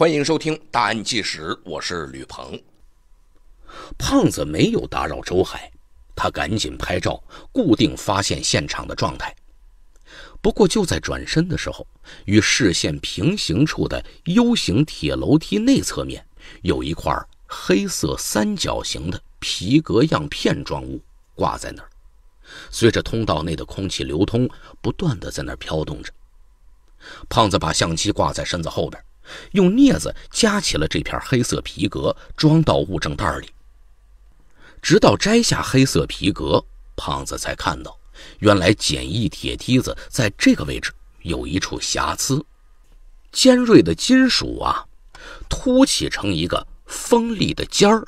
欢迎收听《大案纪实》，我是吕鹏。胖子没有打扰周海，他赶紧拍照，固定发现现场的状态。不过就在转身的时候，与视线平行处的 U 型铁楼梯内侧面，有一块黑色三角形的皮革样片状物挂在那儿。随着通道内的空气流通，不断的在那儿飘动着。胖子把相机挂在身子后边。用镊子夹起了这片黑色皮革，装到物证袋里。直到摘下黑色皮革，胖子才看到，原来简易铁梯子在这个位置有一处瑕疵，尖锐的金属啊，凸起成一个锋利的尖儿。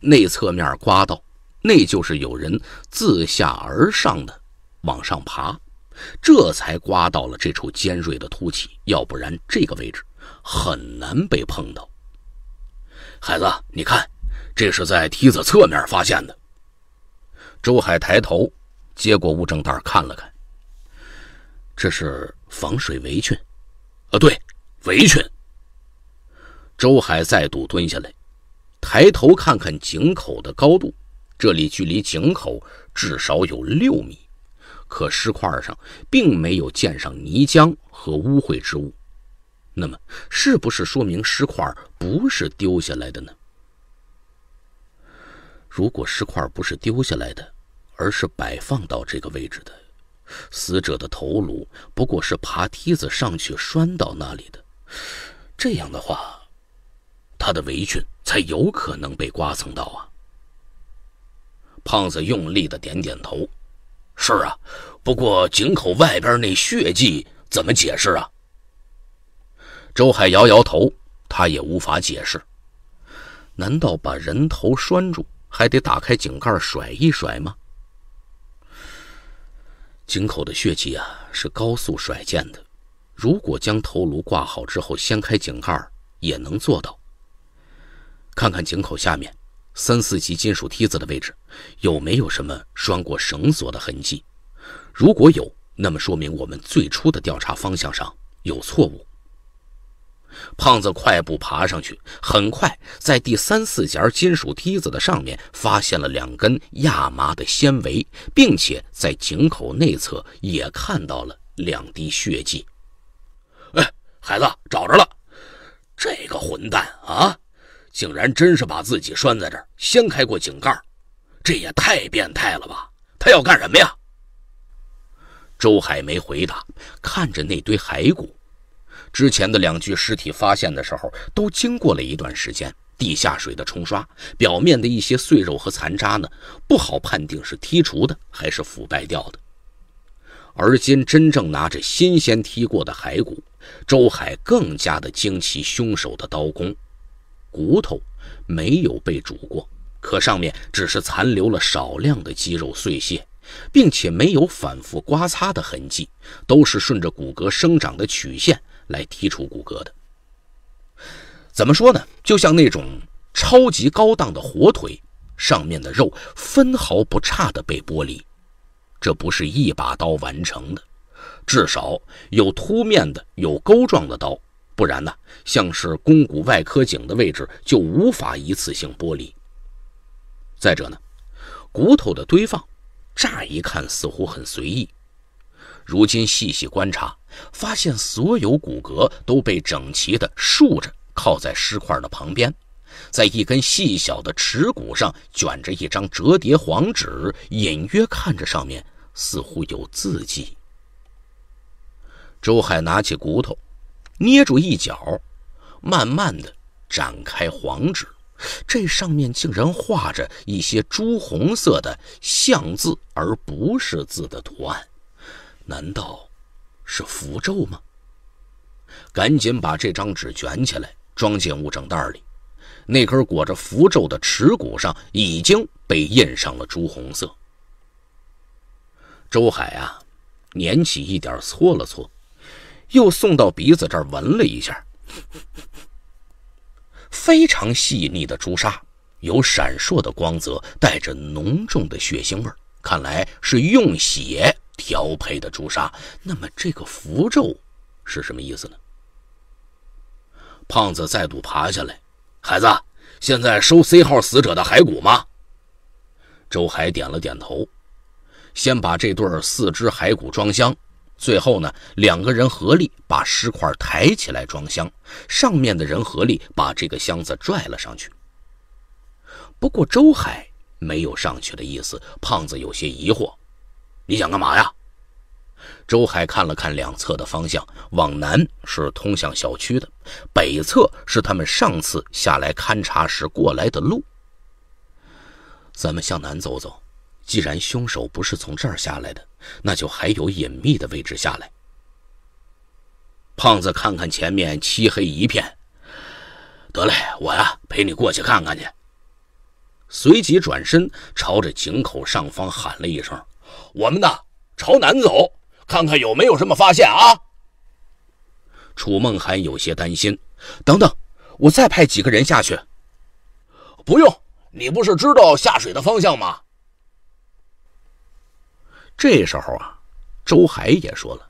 内侧面刮到，那就是有人自下而上的往上爬。这才刮到了这处尖锐的凸起，要不然这个位置很难被碰到。孩子，你看，这是在梯子侧面发现的。周海抬头接过物证袋看了看，这是防水围裙，啊，对，围裙。周海再度蹲下来，抬头看看井口的高度，这里距离井口至少有六米。可尸块上并没有溅上泥浆和污秽之物，那么是不是说明尸块不是丢下来的呢？如果尸块不是丢下来的，而是摆放到这个位置的，死者的头颅不过是爬梯子上去拴到那里的，这样的话，他的围裙才有可能被刮蹭到啊！胖子用力的点点头。是啊，不过井口外边那血迹怎么解释啊？周海摇摇头，他也无法解释。难道把人头拴住，还得打开井盖甩一甩吗？井口的血迹啊，是高速甩溅的。如果将头颅挂好之后掀开井盖，也能做到。看看井口下面。三四级金属梯子的位置，有没有什么拴过绳索的痕迹？如果有，那么说明我们最初的调查方向上有错误。胖子快步爬上去，很快在第三四节金属梯子的上面发现了两根亚麻的纤维，并且在井口内侧也看到了两滴血迹。哎，孩子，找着了！这个混蛋啊！竟然真是把自己拴在这儿，掀开过井盖，这也太变态了吧！他要干什么呀？周海没回答，看着那堆骸骨。之前的两具尸体发现的时候，都经过了一段时间地下水的冲刷，表面的一些碎肉和残渣呢，不好判定是剔除的还是腐败掉的。而今真正拿着新鲜剔过的骸骨，周海更加的惊奇凶手的刀工。骨头没有被煮过，可上面只是残留了少量的肌肉碎屑，并且没有反复刮擦的痕迹，都是顺着骨骼生长的曲线来剔除骨骼的。怎么说呢？就像那种超级高档的火腿，上面的肉分毫不差的被剥离，这不是一把刀完成的，至少有凸面的、有钩状的刀。不然呢，像是肱骨外科颈的位置就无法一次性剥离。再者呢，骨头的堆放，乍一看似乎很随意，如今细细观察，发现所有骨骼都被整齐的竖着靠在尸块的旁边，在一根细小的尺骨上卷着一张折叠黄纸，隐约看着上面似乎有字迹。周海拿起骨头。捏住一角，慢慢的展开黄纸，这上面竟然画着一些朱红色的像字而不是字的图案，难道是符咒吗？赶紧把这张纸卷起来，装进物证袋里。那根裹着符咒的尺骨上已经被印上了朱红色。周海啊，捻起一点，搓了搓。又送到鼻子这儿闻了一下，非常细腻的朱砂，有闪烁的光泽，带着浓重的血腥味儿，看来是用血调配的朱砂。那么这个符咒是什么意思呢？胖子再度爬下来，孩子，现在收 C 号死者的骸骨吗？周海点了点头，先把这对四肢骸骨装箱。最后呢，两个人合力把尸块抬起来装箱，上面的人合力把这个箱子拽了上去。不过周海没有上去的意思，胖子有些疑惑：“你想干嘛呀？”周海看了看两侧的方向，往南是通向小区的，北侧是他们上次下来勘察时过来的路。咱们向南走走，既然凶手不是从这儿下来的。那就还有隐秘的位置下来。胖子看看前面漆黑一片，得嘞，我呀陪你过去看看去。随即转身朝着井口上方喊了一声：“我们呢，朝南走，看看有没有什么发现啊？”楚梦涵有些担心：“等等，我再派几个人下去。”“不用，你不是知道下水的方向吗？”这时候啊，周海也说了：“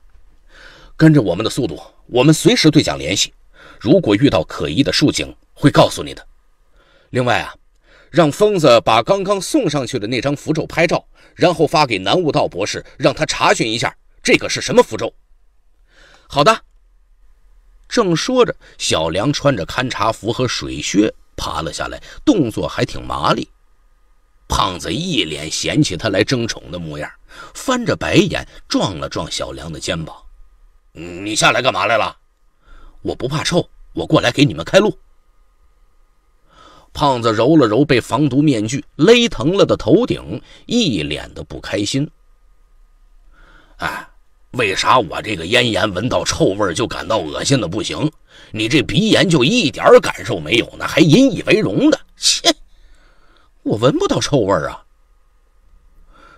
跟着我们的速度，我们随时对讲联系。如果遇到可疑的树井，会告诉你的。另外啊，让疯子把刚刚送上去的那张符咒拍照，然后发给南悟道博士，让他查询一下这个是什么符咒。”好的。正说着，小梁穿着勘察服和水靴爬了下来，动作还挺麻利。胖子一脸嫌弃他来争宠的模样。翻着白眼撞了撞小梁的肩膀，你下来干嘛来了？我不怕臭，我过来给你们开路。胖子揉了揉被防毒面具勒疼了的头顶，一脸的不开心。哎，为啥我这个咽炎闻到臭味就感到恶心的不行？你这鼻炎就一点感受没有呢，还引以为荣的？切，我闻不到臭味啊。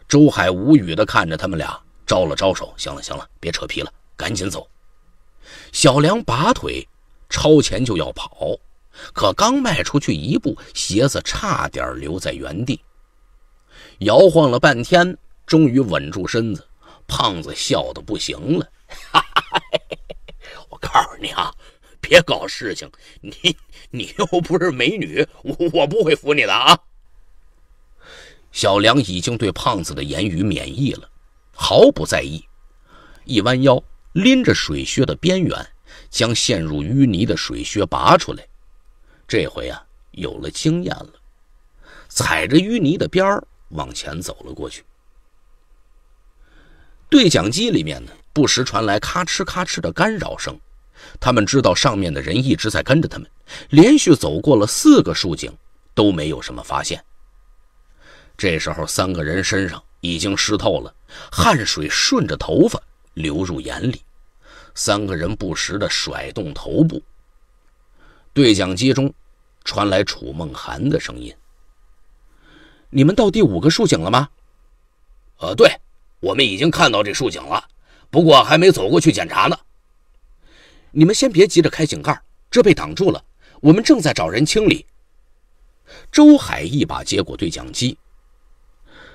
周海无语地看着他们俩，招了招手：“行了，行了，别扯皮了，赶紧走。”小梁拔腿超前就要跑，可刚迈出去一步，鞋子差点留在原地，摇晃了半天，终于稳住身子。胖子笑得不行了：“ 我告诉你啊，别搞事情，你你又不是美女，我我不会扶你的啊。”小梁已经对胖子的言语免疫了，毫不在意。一弯腰，拎着水靴的边缘，将陷入淤泥的水靴拔出来。这回啊，有了经验了，踩着淤泥的边儿往前走了过去。对讲机里面呢，不时传来咔哧咔哧的干扰声。他们知道上面的人一直在跟着他们，连续走过了四个竖井，都没有什么发现。这时候，三个人身上已经湿透了，汗水顺着头发流入眼里。三个人不时地甩动头部。对讲机中传来楚梦涵的声音：“你们到第五个竖井了吗？”“呃，对，我们已经看到这竖井了，不过还没走过去检查呢。”“你们先别急着开井盖，这被挡住了，我们正在找人清理。”周海一把接过对讲机。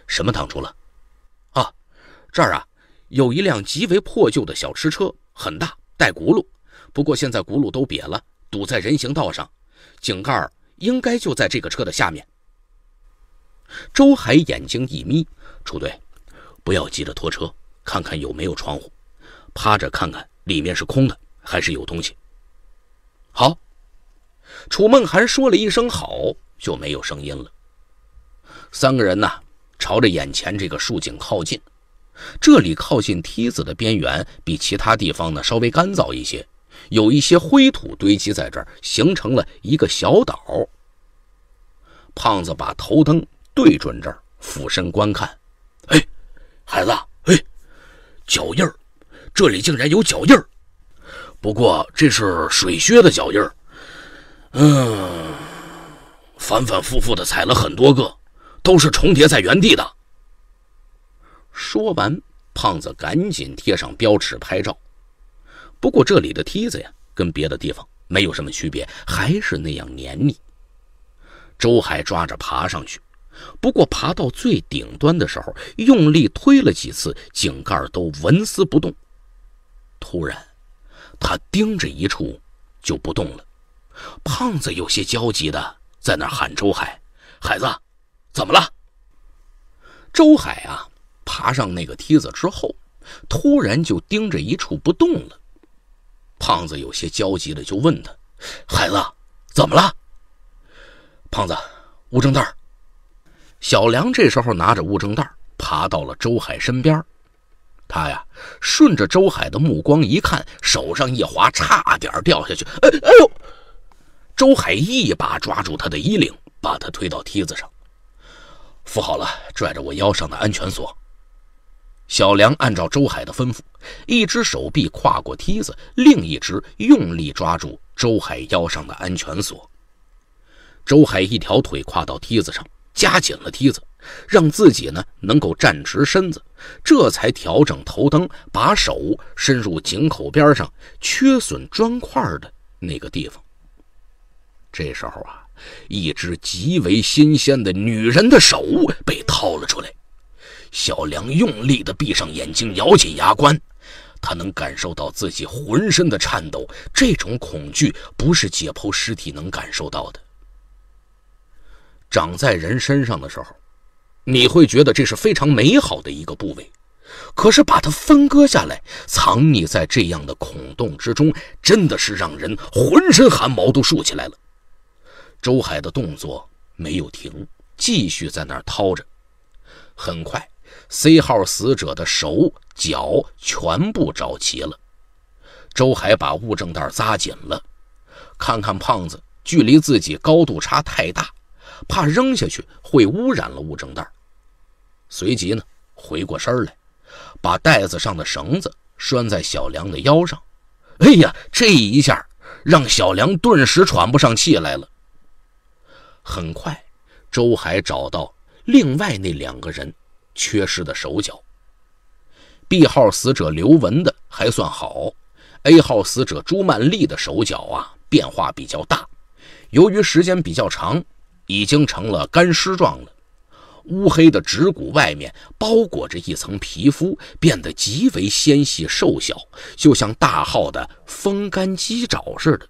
什么挡住了？啊，这儿啊，有一辆极为破旧的小吃车，很大，带轱辘，不过现在轱辘都瘪了，堵在人行道上。井盖应该就在这个车的下面。周海眼睛一眯，楚队，不要急着拖车，看看有没有窗户，趴着看看里面是空的还是有东西。好。楚梦涵说了一声“好”，就没有声音了。三个人呢？朝着眼前这个树井靠近，这里靠近梯子的边缘比其他地方呢稍微干燥一些，有一些灰土堆积在这儿，形成了一个小岛。胖子把头灯对准这儿，俯身观看。哎，孩子，哎，脚印儿，这里竟然有脚印儿，不过这是水靴的脚印儿。嗯，反反复复的踩了很多个。都是重叠在原地的。说完，胖子赶紧贴上标尺拍照。不过这里的梯子呀，跟别的地方没有什么区别，还是那样黏腻。周海抓着爬上去，不过爬到最顶端的时候，用力推了几次，井盖都纹丝不动。突然，他盯着一处就不动了。胖子有些焦急的在那喊周海，海子。怎么了？周海啊，爬上那个梯子之后，突然就盯着一处不动了。胖子有些焦急的就问他：“孩子，怎么了？”胖子，物证袋小梁这时候拿着物证袋爬到了周海身边，他呀顺着周海的目光一看，手上一滑，差点掉下去。哎哎呦！周海一把抓住他的衣领，把他推到梯子上。扶好了，拽着我腰上的安全锁。小梁按照周海的吩咐，一只手臂跨过梯子，另一只用力抓住周海腰上的安全锁。周海一条腿跨到梯子上，夹紧了梯子，让自己呢能够站直身子，这才调整头灯，把手伸入井口边上缺损砖块的那个地方。这时候啊。一只极为新鲜的女人的手被掏了出来，小梁用力地闭上眼睛，咬紧牙关。他能感受到自己浑身的颤抖，这种恐惧不是解剖尸体能感受到的。长在人身上的时候，你会觉得这是非常美好的一个部位，可是把它分割下来，藏匿在这样的孔洞之中，真的是让人浑身汗毛都竖起来了。周海的动作没有停，继续在那儿掏着。很快，C 号死者的手脚全部找齐了。周海把物证袋扎紧了，看看胖子，距离自己高度差太大，怕扔下去会污染了物证袋。随即呢，回过身来，把袋子上的绳子拴在小梁的腰上。哎呀，这一下让小梁顿时喘不上气来了。很快，周海找到另外那两个人缺失的手脚。B 号死者刘文的还算好，A 号死者朱曼丽的手脚啊变化比较大，由于时间比较长，已经成了干尸状了。乌黑的指骨外面包裹着一层皮肤，变得极为纤细瘦小，就像大号的风干鸡爪似的。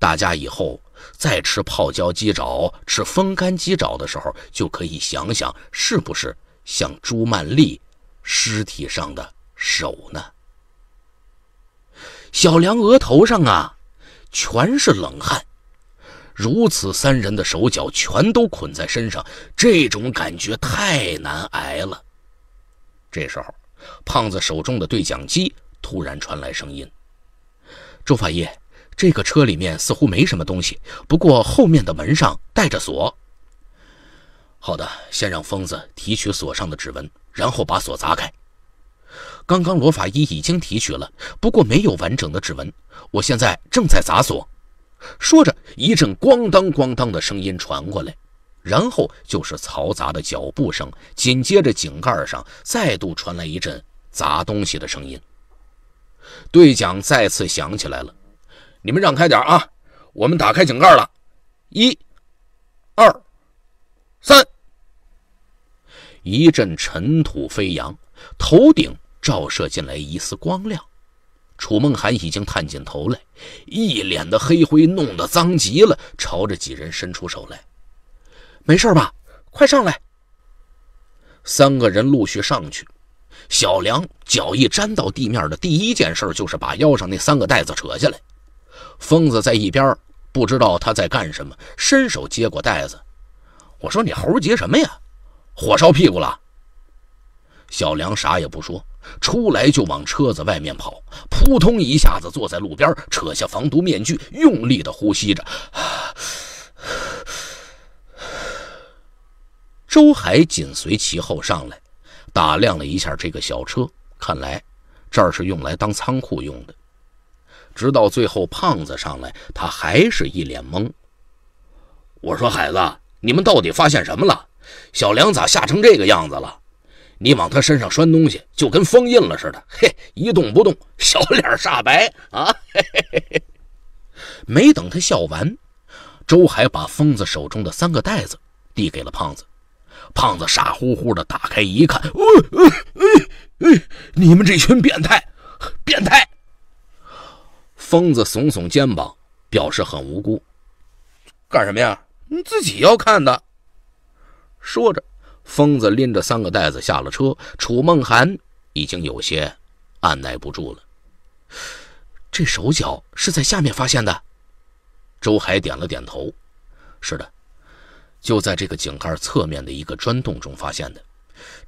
大家以后。再吃泡椒鸡爪、吃风干鸡爪的时候，就可以想想是不是像朱曼丽尸体上的手呢？小梁额头上啊全是冷汗。如此三人的手脚全都捆在身上，这种感觉太难挨了。这时候，胖子手中的对讲机突然传来声音：“周法医。”这个车里面似乎没什么东西，不过后面的门上带着锁。好的，先让疯子提取锁上的指纹，然后把锁砸开。刚刚罗法医已经提取了，不过没有完整的指纹。我现在正在砸锁。说着，一阵咣当咣当的声音传过来，然后就是嘈杂的脚步声，紧接着井盖上再度传来一阵砸东西的声音。对讲再次响起来了。你们让开点啊！我们打开井盖了，一、二、三，一阵尘土飞扬，头顶照射进来一丝光亮。楚梦涵已经探进头来，一脸的黑灰，弄得脏极了，朝着几人伸出手来：“没事吧？快上来！”三个人陆续上去，小梁脚一沾到地面的第一件事就是把腰上那三个袋子扯下来。疯子在一边，不知道他在干什么，伸手接过袋子。我说：“你猴急什么呀？火烧屁股了。”小梁啥也不说，出来就往车子外面跑，扑通一下子坐在路边，扯下防毒面具，用力的呼吸着。周海紧随其后上来，打量了一下这个小车，看来这儿是用来当仓库用的。直到最后，胖子上来，他还是一脸懵。我说：“孩子，你们到底发现什么了？小梁咋吓成这个样子了？你往他身上拴东西，就跟封印了似的，嘿，一动不动，小脸煞白啊！”嘿嘿嘿没等他笑完，周海把疯子手中的三个袋子递给了胖子。胖子傻乎乎的打开一看，哦哦哦哦，你们这群变态，变态！疯子耸耸肩膀，表示很无辜。干什么呀？你自己要看的。说着，疯子拎着三个袋子下了车。楚梦涵已经有些按耐不住了。这手脚是在下面发现的。周海点了点头：“是的，就在这个井盖侧面的一个砖洞中发现的。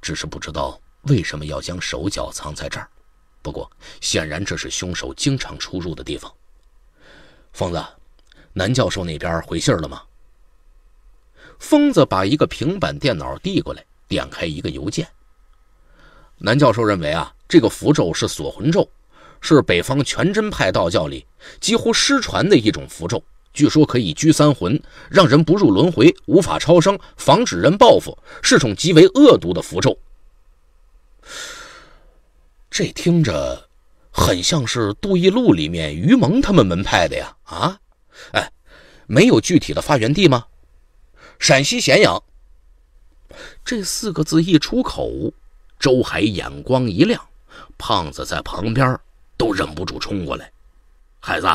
只是不知道为什么要将手脚藏在这儿。”不过，显然这是凶手经常出入的地方。疯子，南教授那边回信了吗？疯子把一个平板电脑递过来，点开一个邮件。南教授认为啊，这个符咒是锁魂咒，是北方全真派道教里几乎失传的一种符咒，据说可以拘三魂，让人不入轮回，无法超生，防止人报复，是种极为恶毒的符咒。这听着，很像是《杜义录》里面于蒙他们门派的呀！啊，哎，没有具体的发源地吗？陕西咸阳。这四个字一出口，周海眼光一亮，胖子在旁边都忍不住冲过来：“孩子，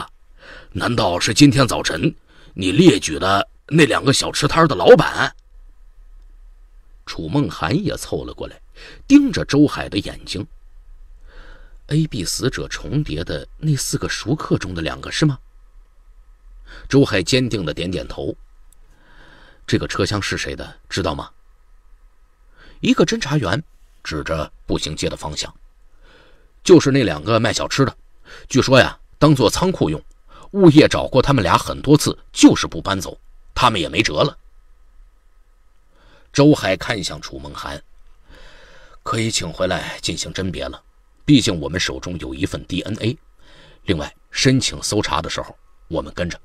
难道是今天早晨你列举的那两个小吃摊的老板？”楚梦涵也凑了过来，盯着周海的眼睛。A、B 死者重叠的那四个熟客中的两个是吗？周海坚定的点点头。这个车厢是谁的，知道吗？一个侦查员指着步行街的方向，就是那两个卖小吃的。据说呀，当做仓库用，物业找过他们俩很多次，就是不搬走，他们也没辙了。周海看向楚梦涵，可以请回来进行甄别了。毕竟我们手中有一份 DNA，另外申请搜查的时候，我们跟着。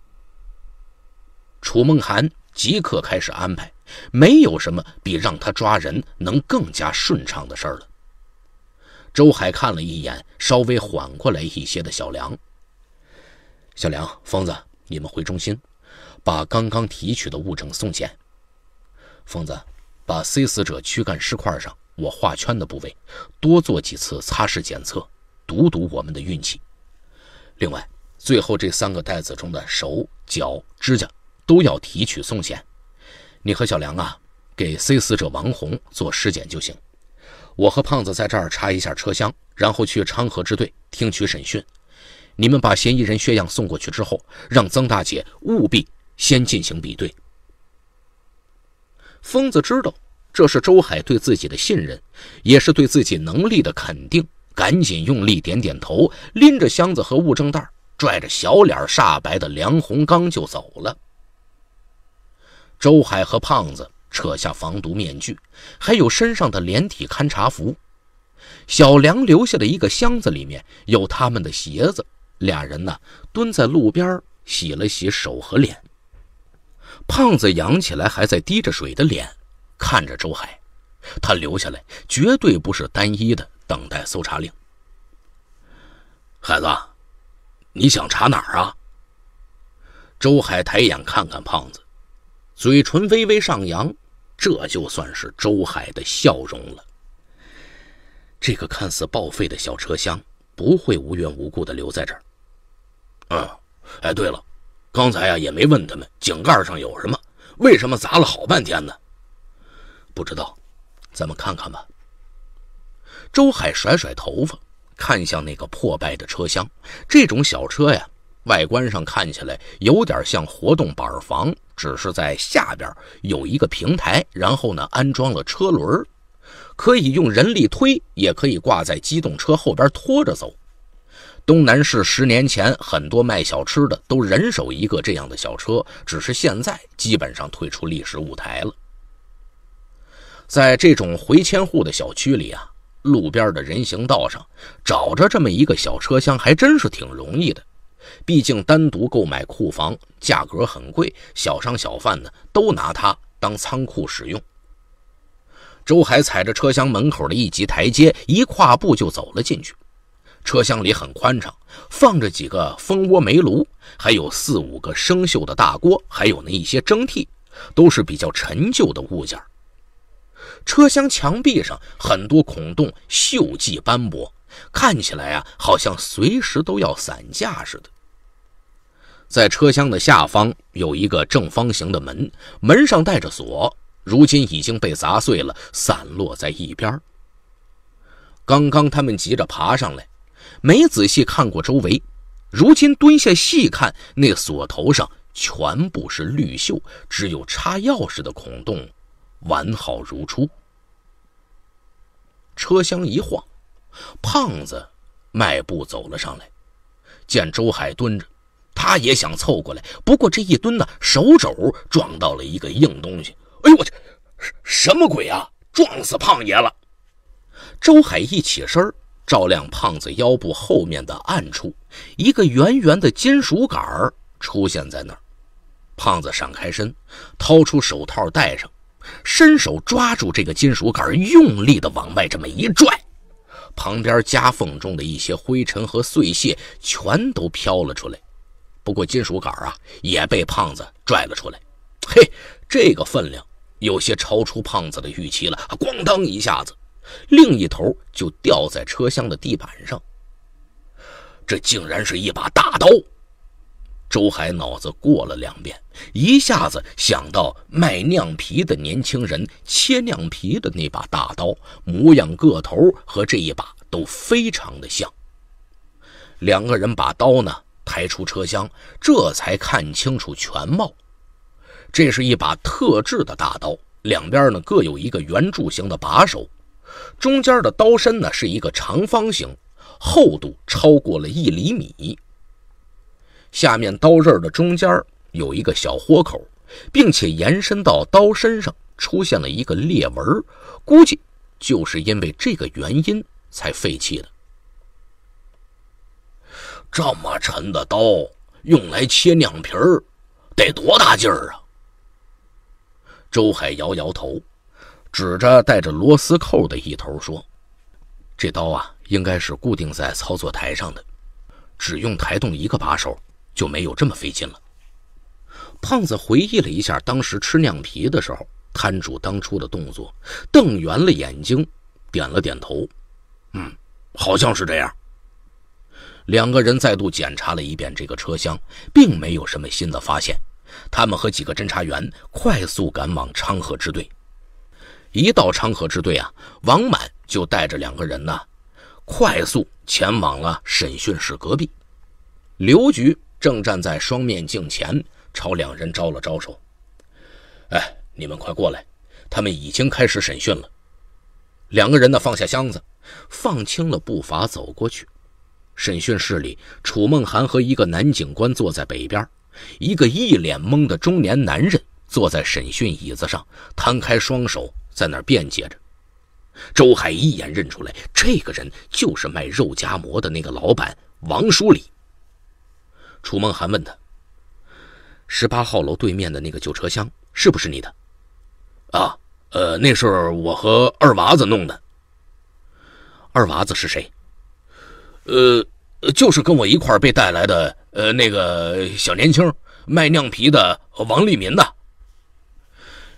楚梦涵即刻开始安排，没有什么比让他抓人能更加顺畅的事儿了。周海看了一眼稍微缓过来一些的小梁，小梁、疯子，你们回中心，把刚刚提取的物证送检。疯子，把 C 死者躯干尸块上。我画圈的部位，多做几次擦拭检测，赌赌我们的运气。另外，最后这三个袋子中的手脚指甲都要提取送检。你和小梁啊，给 C 死者王红做尸检就行。我和胖子在这儿查一下车厢，然后去昌河支队听取审讯。你们把嫌疑人血样送过去之后，让曾大姐务必先进行比对。疯子知道。这是周海对自己的信任，也是对自己能力的肯定。赶紧用力点点头，拎着箱子和物证袋，拽着小脸煞白的梁洪刚就走了。周海和胖子扯下防毒面具，还有身上的连体勘察服。小梁留下的一个箱子，里面有他们的鞋子。俩人呢，蹲在路边洗了洗手和脸。胖子扬起来还在滴着水的脸。看着周海，他留下来绝对不是单一的等待搜查令。孩子，你想查哪儿啊？周海抬眼看看胖子，嘴唇微微上扬，这就算是周海的笑容了。这个看似报废的小车厢不会无缘无故的留在这儿。嗯，哎，对了，刚才啊也没问他们井盖上有什么，为什么砸了好半天呢？不知道，咱们看看吧。周海甩甩头发，看向那个破败的车厢。这种小车呀，外观上看起来有点像活动板房，只是在下边有一个平台，然后呢安装了车轮，可以用人力推，也可以挂在机动车后边拖着走。东南市十年前很多卖小吃的都人手一个这样的小车，只是现在基本上退出历史舞台了。在这种回迁户的小区里啊，路边的人行道上找着这么一个小车厢还真是挺容易的。毕竟单独购买库房价格很贵，小商小贩呢都拿它当仓库使用。周海踩着车厢门口的一级台阶，一跨步就走了进去。车厢里很宽敞，放着几个蜂窝煤炉，还有四五个生锈的大锅，还有那一些蒸屉，都是比较陈旧的物件。车厢墙壁上很多孔洞，锈迹斑驳，看起来啊，好像随时都要散架似的。在车厢的下方有一个正方形的门，门上带着锁，如今已经被砸碎了，散落在一边。刚刚他们急着爬上来，没仔细看过周围，如今蹲下细看，那锁头上全部是绿锈，只有插钥匙的孔洞。完好如初。车厢一晃，胖子迈步走了上来，见周海蹲着，他也想凑过来，不过这一蹲呢，手肘撞到了一个硬东西。哎呦我去！什么鬼啊！撞死胖爷了！周海一起身，照亮胖子腰部后面的暗处，一个圆圆的金属杆出现在那儿。胖子闪开身，掏出手套戴上。伸手抓住这个金属杆，用力的往外这么一拽，旁边夹缝中的一些灰尘和碎屑全都飘了出来。不过金属杆啊，也被胖子拽了出来。嘿，这个分量有些超出胖子的预期了，咣当一下子，另一头就掉在车厢的地板上。这竟然是一把大刀！周海脑子过了两遍，一下子想到卖酿皮的年轻人切酿皮的那把大刀，模样个头和这一把都非常的像。两个人把刀呢抬出车厢，这才看清楚全貌。这是一把特制的大刀，两边呢各有一个圆柱形的把手，中间的刀身呢是一个长方形，厚度超过了一厘米。下面刀刃的中间有一个小豁口，并且延伸到刀身上，出现了一个裂纹估计就是因为这个原因才废弃的。这么沉的刀，用来切酿皮儿，得多大劲儿啊？周海摇摇头，指着带着螺丝扣的一头说：“这刀啊，应该是固定在操作台上的，只用抬动一个把手。”就没有这么费劲了。胖子回忆了一下当时吃酿皮的时候，摊主当初的动作，瞪圆了眼睛，点了点头：“嗯，好像是这样。”两个人再度检查了一遍这个车厢，并没有什么新的发现。他们和几个侦查员快速赶往昌河支队。一到昌河支队啊，王满就带着两个人呢，快速前往了审讯室隔壁。刘局。正站在双面镜前，朝两人招了招手：“哎，你们快过来，他们已经开始审讯了。”两个人呢，放下箱子，放轻了步伐走过去。审讯室里，楚梦涵和一个男警官坐在北边，一个一脸懵的中年男人坐在审讯椅子上，摊开双手在那儿辩解着。周海一眼认出来，这个人就是卖肉夹馍的那个老板王书礼。楚梦涵问他：“十八号楼对面的那个旧车厢是不是你的？”“啊，呃，那是我和二娃子弄的。”“二娃子是谁？”“呃，就是跟我一块被带来的，呃，那个小年轻卖酿皮的王立民的。”“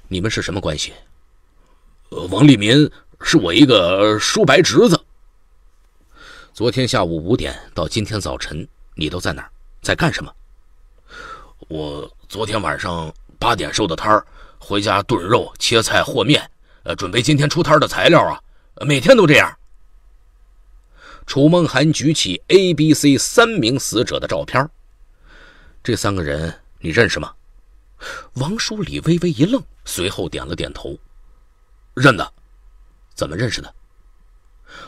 你们是什么关系？”“呃，王立民是我一个叔伯侄子。”“昨天下午五点到今天早晨，你都在哪儿？”在干什么？我昨天晚上八点收的摊儿，回家炖肉、切菜、和面，呃，准备今天出摊的材料啊。每天都这样。楚梦涵举起 A、B、C 三名死者的照片，这三个人你认识吗？王书礼微微一愣，随后点了点头，认得。怎么认识的？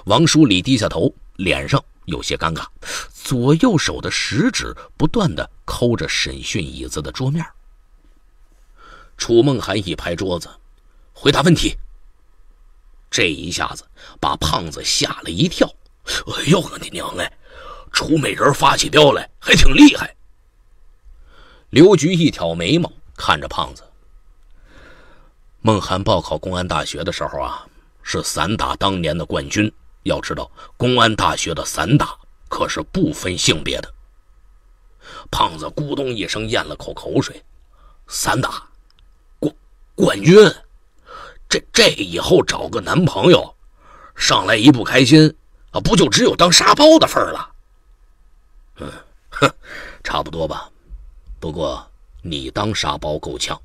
王书礼低下头，脸上。有些尴尬，左右手的食指不断的抠着审讯椅子的桌面。楚梦涵一拍桌子，回答问题。这一下子把胖子吓了一跳，哎呦你娘嘞！楚美人发起飙来还挺厉害。刘局一挑眉毛，看着胖子。梦涵报考公安大学的时候啊，是散打当年的冠军。要知道，公安大学的散打可是不分性别的。胖子咕咚一声咽了口口水，散打冠冠军，这这以后找个男朋友，上来一不开心啊，不就只有当沙包的份儿了？嗯，哼，差不多吧。不过你当沙包够呛。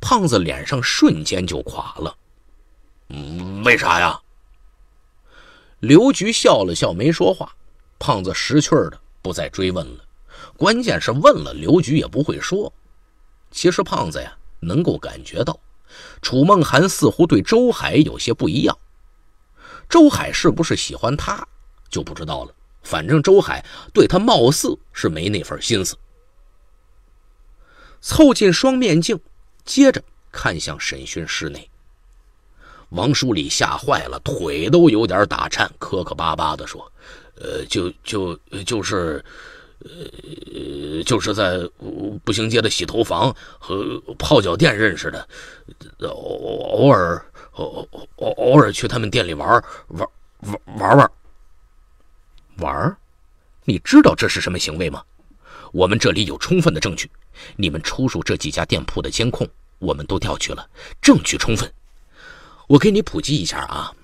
胖子脸上瞬间就垮了。嗯，为啥呀？刘局笑了笑，没说话。胖子识趣的，不再追问了。关键是问了，刘局也不会说。其实胖子呀，能够感觉到，楚梦涵似乎对周海有些不一样。周海是不是喜欢她，就不知道了。反正周海对他，貌似是没那份心思。凑近双面镜，接着看向审讯室内。王书礼吓坏了，腿都有点打颤，磕磕巴巴地说：“呃，就就就是，呃，就是在步行街的洗头房和泡脚店认识的，偶偶尔偶偶偶尔去他们店里玩玩玩玩玩。玩你知道这是什么行为吗？我们这里有充分的证据，你们出入这几家店铺的监控我们都调取了，证据充分。”我给你普及一下啊，《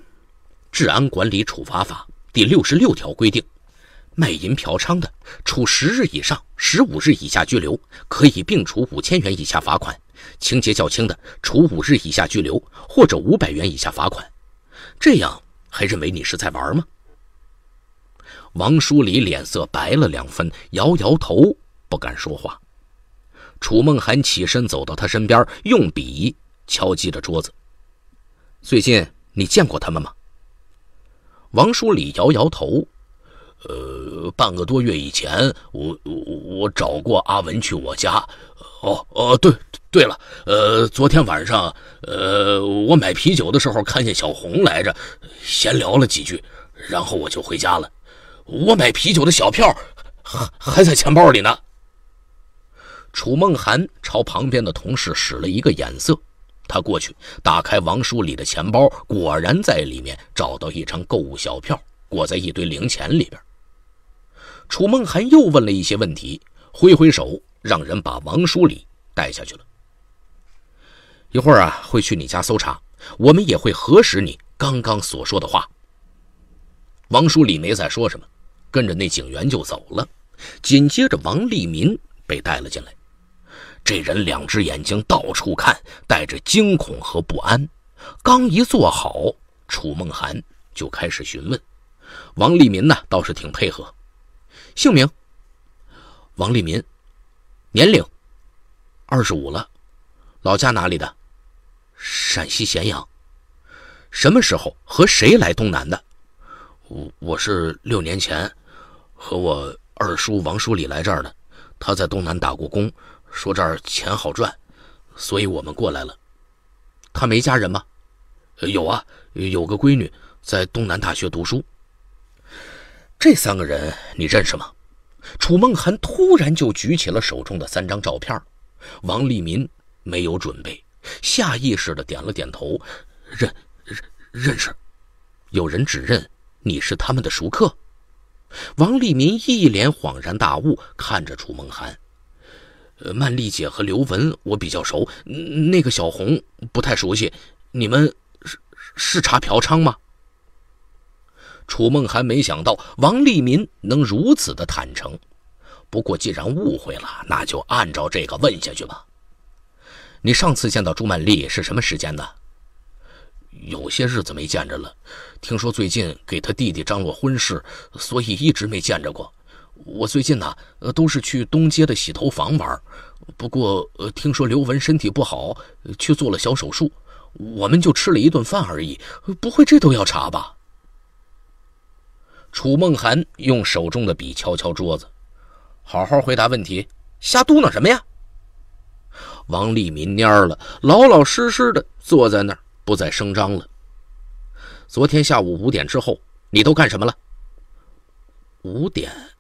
治安管理处罚法》第六十六条规定，卖淫、嫖娼的，处十日以上十五日以下拘留，可以并处五千元以下罚款；情节较轻的，处五日以下拘留或者五百元以下罚款。这样还认为你是在玩吗？王书礼脸色白了两分，摇摇头，不敢说话。楚梦涵起身走到他身边，用笔敲击着桌子。最近你见过他们吗？王书礼摇摇头，呃，半个多月以前，我我我找过阿文去我家。哦哦，对对了，呃，昨天晚上，呃，我买啤酒的时候看见小红来着，闲聊了几句，然后我就回家了。我买啤酒的小票还还在钱包里呢。楚梦涵朝旁边的同事使了一个眼色。他过去打开王书礼的钱包，果然在里面找到一张购物小票，裹在一堆零钱里边。楚梦涵又问了一些问题，挥挥手让人把王书礼带下去了。一会儿啊，会去你家搜查，我们也会核实你刚刚所说的话。王书礼没再说什么，跟着那警员就走了。紧接着，王利民被带了进来。这人两只眼睛到处看，带着惊恐和不安。刚一坐好，楚梦涵就开始询问：“王立民呢？倒是挺配合。姓名：王立民，年龄：二十五了，老家哪里的？陕西咸阳。什么时候和谁来东南的？我我是六年前和我二叔王书礼来这儿的，他在东南打过工。”说这儿钱好赚，所以我们过来了。他没家人吗？有啊，有个闺女在东南大学读书。这三个人你认识吗？楚梦涵突然就举起了手中的三张照片。王立民没有准备，下意识的点了点头，认认认识。有人指认你是他们的熟客。王立民一脸恍然大悟，看着楚梦涵。呃，曼丽姐和刘文我比较熟，那个小红不太熟悉。你们是是查嫖娼吗？楚梦涵没想到王立民能如此的坦诚，不过既然误会了，那就按照这个问下去吧。你上次见到朱曼丽是什么时间的？有些日子没见着了，听说最近给他弟弟张罗婚事，所以一直没见着过。我最近呢，呃，都是去东街的洗头房玩。不过，呃，听说刘文身体不好，去做了小手术，我们就吃了一顿饭而已，不会这都要查吧？楚梦涵用手中的笔敲敲桌子，好好回答问题，瞎嘟囔什么呀？王立民蔫了，老老实实的坐在那儿，不再声张了。昨天下午五点之后，你都干什么了？五点。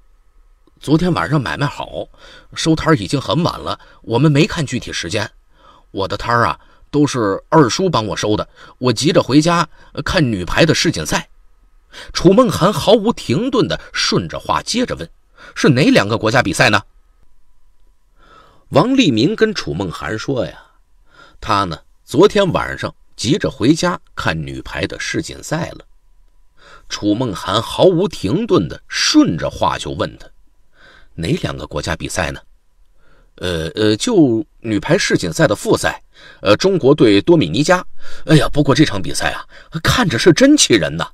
昨天晚上买卖好，收摊已经很晚了，我们没看具体时间。我的摊啊，都是二叔帮我收的。我急着回家看女排的世锦赛。楚梦涵毫无停顿地顺着话接着问：“是哪两个国家比赛呢？”王立明跟楚梦涵说：“呀，他呢，昨天晚上急着回家看女排的世锦赛了。”楚梦涵毫无停顿地顺着话就问他。哪两个国家比赛呢？呃呃，就女排世锦赛的复赛，呃，中国对多米尼加。哎呀，不过这场比赛啊，看着是真气人呐。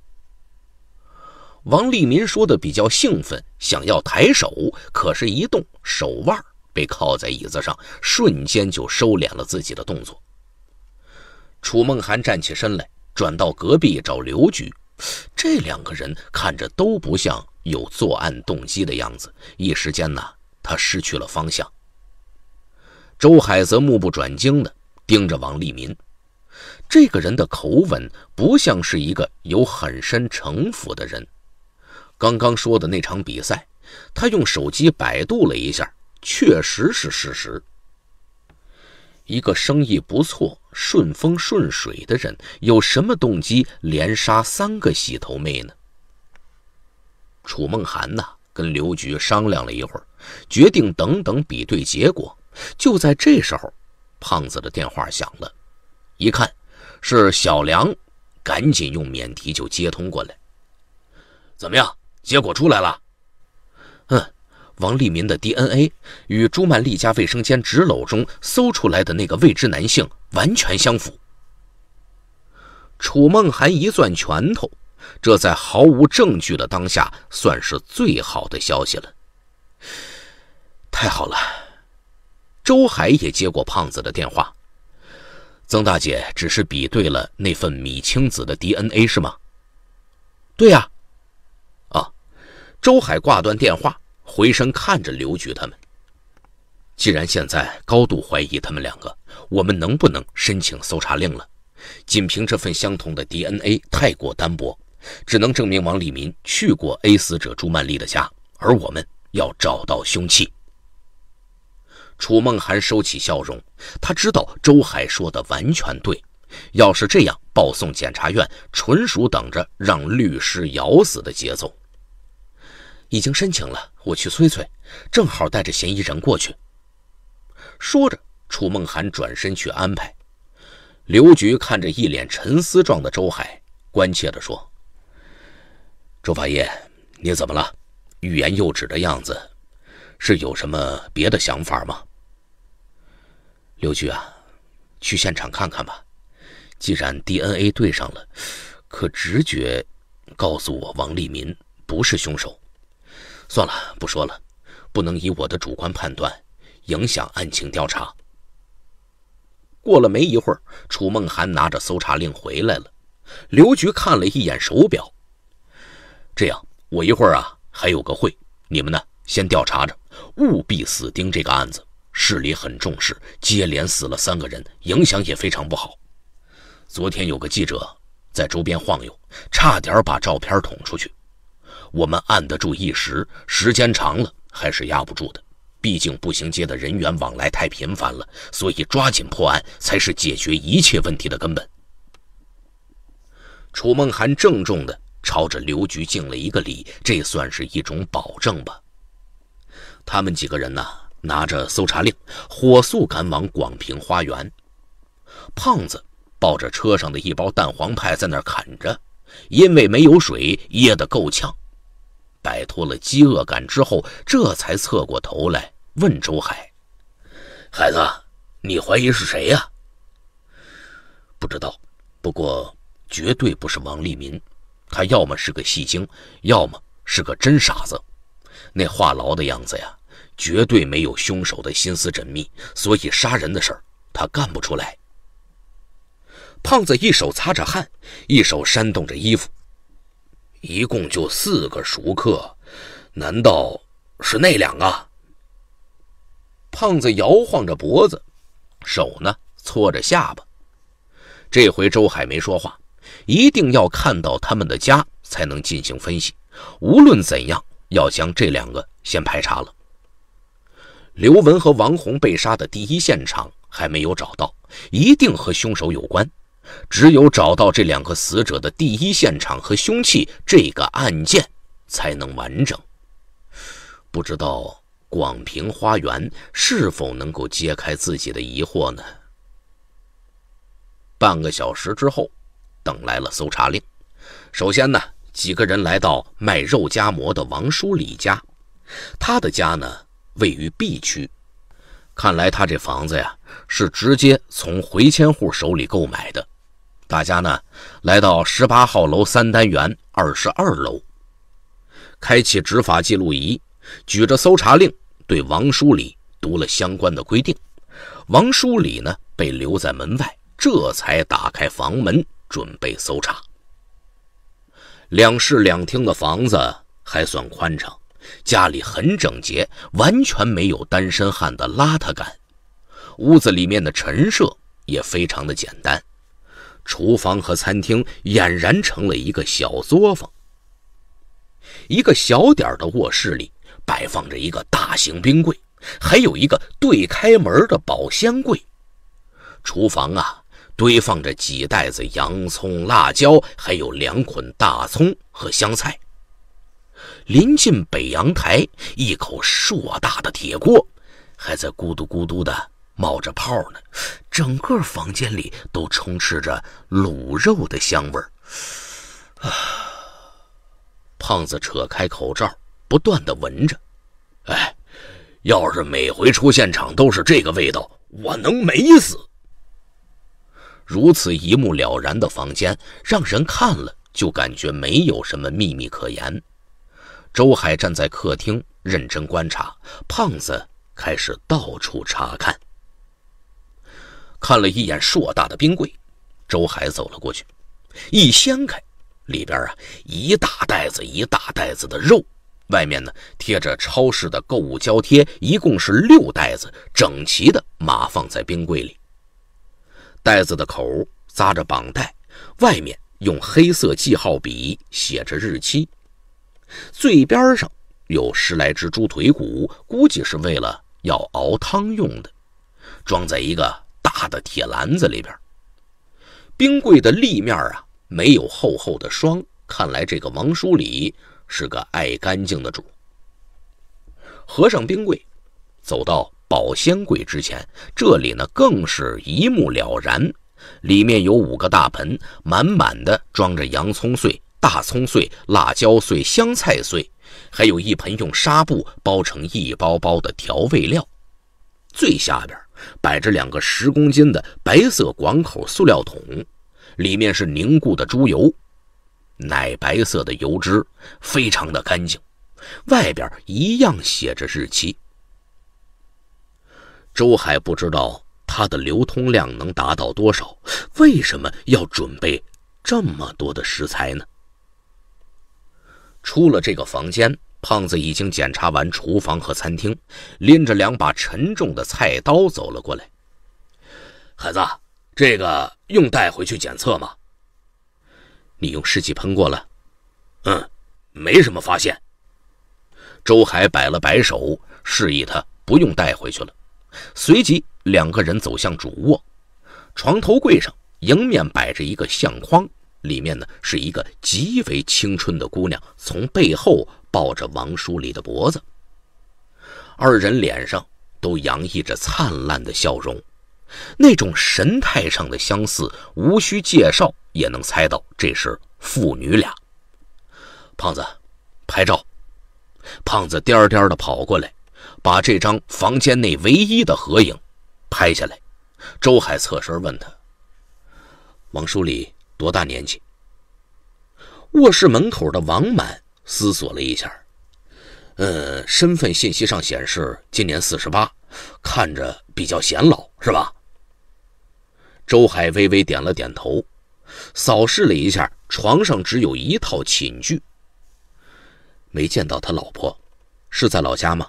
王立民说的比较兴奋，想要抬手，可是一动手腕被靠在椅子上，瞬间就收敛了自己的动作。楚梦涵站起身来，转到隔壁找刘局。这两个人看着都不像。有作案动机的样子，一时间呢，他失去了方向。周海则目不转睛的盯着王利民，这个人的口吻不像是一个有很深城府的人。刚刚说的那场比赛，他用手机百度了一下，确实是事实。一个生意不错、顺风顺水的人，有什么动机连杀三个洗头妹呢？楚梦涵呢，跟刘局商量了一会儿，决定等等比对结果。就在这时候，胖子的电话响了，一看是小梁，赶紧用免提就接通过来。怎么样，结果出来了？嗯，王立民的 DNA 与朱曼丽家卫生间纸篓中搜出来的那个未知男性完全相符。楚梦涵一攥拳头。这在毫无证据的当下，算是最好的消息了。太好了，周海也接过胖子的电话。曾大姐只是比对了那份米青子的 DNA 是吗？对呀。啊，周海挂断电话，回身看着刘局他们。既然现在高度怀疑他们两个，我们能不能申请搜查令了？仅凭这份相同的 DNA 太过单薄。只能证明王立民去过 A 死者朱曼丽的家，而我们要找到凶器。楚梦涵收起笑容，他知道周海说的完全对，要是这样报送检察院，纯属等着让律师咬死的节奏。已经申请了，我去催催，正好带着嫌疑人过去。说着，楚梦涵转身去安排。刘局看着一脸沉思状的周海，关切地说。周法医，你怎么了？欲言又止的样子，是有什么别的想法吗？刘局啊，去现场看看吧。既然 DNA 对上了，可直觉告诉我王立民不是凶手。算了，不说了，不能以我的主观判断影响案情调查。过了没一会儿，楚梦涵拿着搜查令回来了。刘局看了一眼手表。这样，我一会儿啊还有个会，你们呢先调查着，务必死盯这个案子。市里很重视，接连死了三个人，影响也非常不好。昨天有个记者在周边晃悠，差点把照片捅出去。我们按得住一时，时间长了还是压不住的。毕竟步行街的人员往来太频繁了，所以抓紧破案才是解决一切问题的根本。楚梦涵郑重的。朝着刘局敬了一个礼，这算是一种保证吧。他们几个人呢，拿着搜查令，火速赶往广平花园。胖子抱着车上的一包蛋黄派在那儿啃着，因为没有水，噎得够呛。摆脱了饥饿感之后，这才侧过头来问周海：“孩子，你怀疑是谁呀？”“不知道，不过绝对不是王立民。”他要么是个戏精，要么是个真傻子。那话痨的样子呀，绝对没有凶手的心思缜密，所以杀人的事儿他干不出来。胖子一手擦着汗，一手扇动着衣服。一共就四个熟客，难道是那两个？胖子摇晃着脖子，手呢搓着下巴。这回周海没说话。一定要看到他们的家才能进行分析。无论怎样，要将这两个先排查了。刘文和王红被杀的第一现场还没有找到，一定和凶手有关。只有找到这两个死者的第一现场和凶器，这个案件才能完整。不知道广平花园是否能够揭开自己的疑惑呢？半个小时之后。等来了搜查令。首先呢，几个人来到卖肉夹馍的王叔礼家，他的家呢位于 B 区。看来他这房子呀是直接从回迁户手里购买的。大家呢来到十八号楼三单元二十二楼，开启执法记录仪，举着搜查令对王叔礼读了相关的规定。王叔礼呢被留在门外，这才打开房门。准备搜查两室两厅的房子还算宽敞，家里很整洁，完全没有单身汉的邋遢感。屋子里面的陈设也非常的简单，厨房和餐厅俨然成了一个小作坊。一个小点儿的卧室里摆放着一个大型冰柜，还有一个对开门的保鲜柜。厨房啊。堆放着几袋子洋葱、辣椒，还有两捆大葱和香菜。临近北阳台，一口硕大的铁锅还在咕嘟咕嘟地冒着泡呢，整个房间里都充斥着卤肉的香味儿。啊！胖子扯开口罩，不断地闻着。哎，要是每回出现场都是这个味道，我能没死？如此一目了然的房间，让人看了就感觉没有什么秘密可言。周海站在客厅认真观察，胖子开始到处查看。看了一眼硕大的冰柜，周海走了过去，一掀开，里边啊一大袋子一大袋子的肉，外面呢贴着超市的购物胶贴，一共是六袋子，整齐的码放在冰柜里。袋子的口扎着绑带，外面用黑色记号笔写着日期。最边上有十来只猪腿骨，估计是为了要熬汤用的，装在一个大的铁篮子里边。冰柜的立面啊，没有厚厚的霜，看来这个王书礼是个爱干净的主。合上冰柜，走到。保鲜柜之前，这里呢更是一目了然。里面有五个大盆，满满的装着洋葱碎、大葱碎、辣椒碎、香菜碎，还有一盆用纱布包成一包包的调味料。最下边摆着两个十公斤的白色广口塑料桶，里面是凝固的猪油，奶白色的油脂，非常的干净。外边一样写着日期。周海不知道他的流通量能达到多少，为什么要准备这么多的食材呢？出了这个房间，胖子已经检查完厨房和餐厅，拎着两把沉重的菜刀走了过来。孩子，这个用带回去检测吗？你用试剂喷过了，嗯，没什么发现。周海摆了摆手，示意他不用带回去了。随即，两个人走向主卧，床头柜上迎面摆着一个相框，里面呢是一个极为青春的姑娘，从背后抱着王书礼的脖子。二人脸上都洋溢着灿烂的笑容，那种神态上的相似，无需介绍也能猜到，这是父女俩。胖子，拍照。胖子颠颠的跑过来。把这张房间内唯一的合影拍下来。周海侧身问他：“王书礼多大年纪？”卧室门口的王满思索了一下：“嗯，身份信息上显示今年四十八，看着比较显老，是吧？”周海微微点了点头，扫视了一下床上只有一套寝具，没见到他老婆，是在老家吗？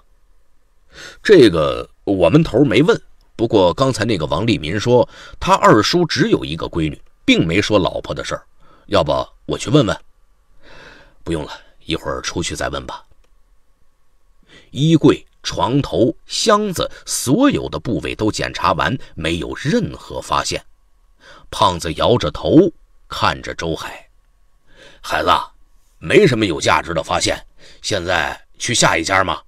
这个我们头没问，不过刚才那个王立民说他二叔只有一个闺女，并没说老婆的事儿。要不我去问问？不用了，一会儿出去再问吧。衣柜、床头、箱子，所有的部位都检查完，没有任何发现。胖子摇着头看着周海，孩子，没什么有价值的发现。现在去下一家吗？